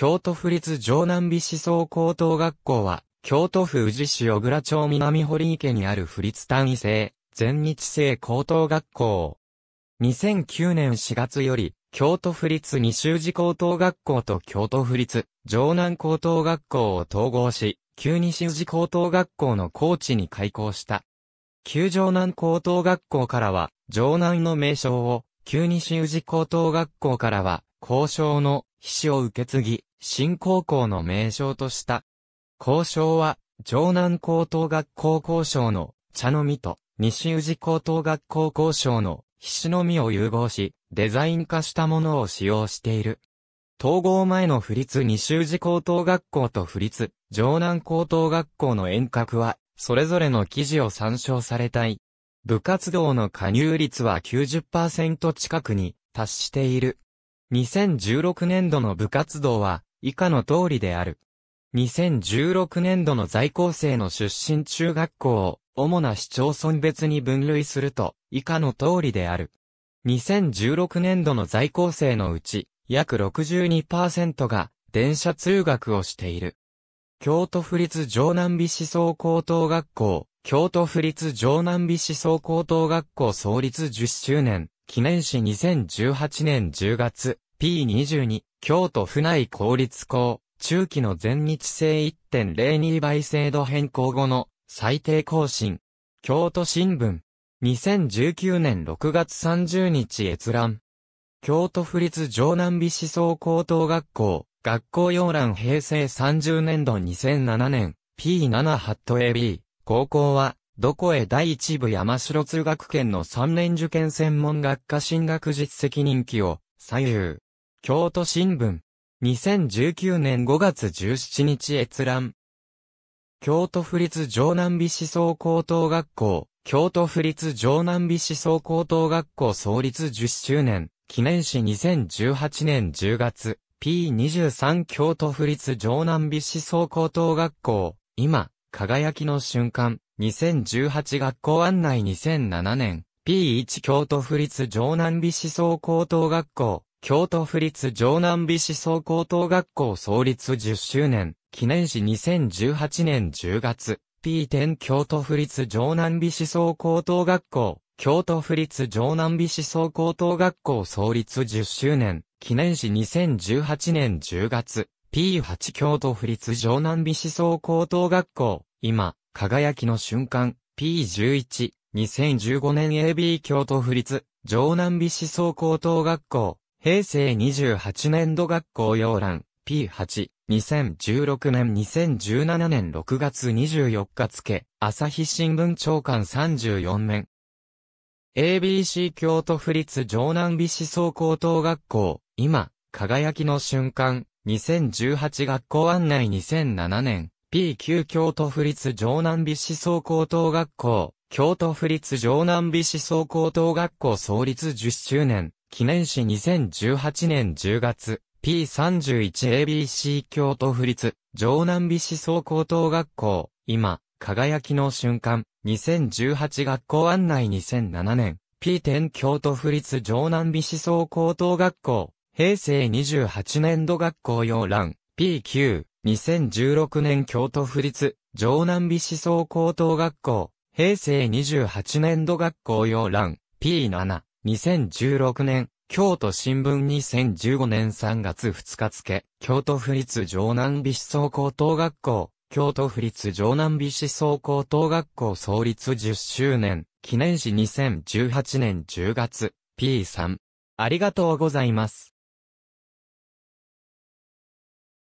京都府立城南美思想高等学校は、京都府宇治市小倉町南堀池にある府立単位制、全日制高等学校。2009年4月より、京都府立二州寺高等学校と京都府立城南高等学校を統合し、旧西宇治高等学校の高地に開校した。旧城南高等学校からは、城南の名称を、旧西宇治高等学校からは、交渉の、秘書を受け継ぎ、新高校の名称とした。校章は、城南高等学校校章の茶の実と、西宇治高等学校校章の菱の実を融合し、デザイン化したものを使用している。統合前の府立西宇治高等学校と府立城南高等学校の遠隔は、それぞれの記事を参照されたい。部活動の加入率は90%近くに達している。2016年度の部活動は、以下の通りである。2016年度の在校生の出身中学校を主な市町村別に分類すると以下の通りである。2016年度の在校生のうち約62%が電車通学をしている。京都府立城南美思想高等学校、京都府立城南美思想高等学校創立10周年記念誌2018年10月 P22 京都府内公立校、中期の全日制1.02倍制度変更後の最低更新。京都新聞。2019年6月30日閲覧。京都府立城南美思想高等学校、学校要覧平成30年度2007年、P7 ハット AB、高校は、どこへ第一部山城通学圏の3年受験専門学科進学実績人気を左右。京都新聞。2019年5月17日閲覧。京都府立城南美思想高等学校、京都府立城南美思想高等学校創立10周年、記念誌2018年10月、P23 京都府立城南美思想高等学校、今、輝きの瞬間、2018学校案内2007年、P1 京都府立城南美思想高等学校、京都府立城南美思想高等学校創立10周年、記念し2018年10月、P10 京都府立城南美思想高等学校、京都府立城南美思想高等学校創立10周年、記念し2018年10月、P8 京都府立城南美思想高等学校、今、輝きの瞬間、P11、2015年 AB 京都府立城南美思想高等学校、平成28年度学校要覧 P8、2016年2017年6月24日付、朝日新聞長官34面。ABC 京都府立城南美思想高等学校、今、輝きの瞬間、2018学校案内2007年、P9 京都府立城南美思想高等学校、京都府立城南美思想高等学校創立10周年、記念誌2018年10月、P31ABC 京都府立、城南美思想高等学校、今、輝きの瞬間、2018学校案内2007年、P10 京都府立城南美思想高等学校、平成28年度学校要欄、P9、2016年京都府立、城南美思想高等学校、平成28年度学校要欄、P7、2016年、京都新聞2015年3月2日付、京都府立城南美思想高等学校、京都府立城南美思想高等学校創立10周年、記念誌2018年10月、P3。ありがとうございます。